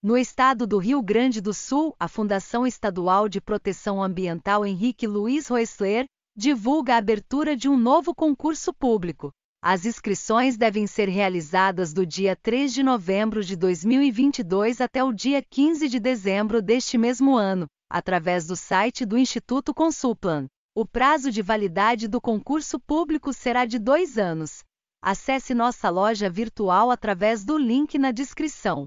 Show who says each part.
Speaker 1: No estado do Rio Grande do Sul, a Fundação Estadual de Proteção Ambiental Henrique Luiz Roessler divulga a abertura de um novo concurso público. As inscrições devem ser realizadas do dia 3 de novembro de 2022 até o dia 15 de dezembro deste mesmo ano, através do site do Instituto Consulplan. O prazo de validade do concurso público será de dois anos. Acesse nossa loja virtual através do link na descrição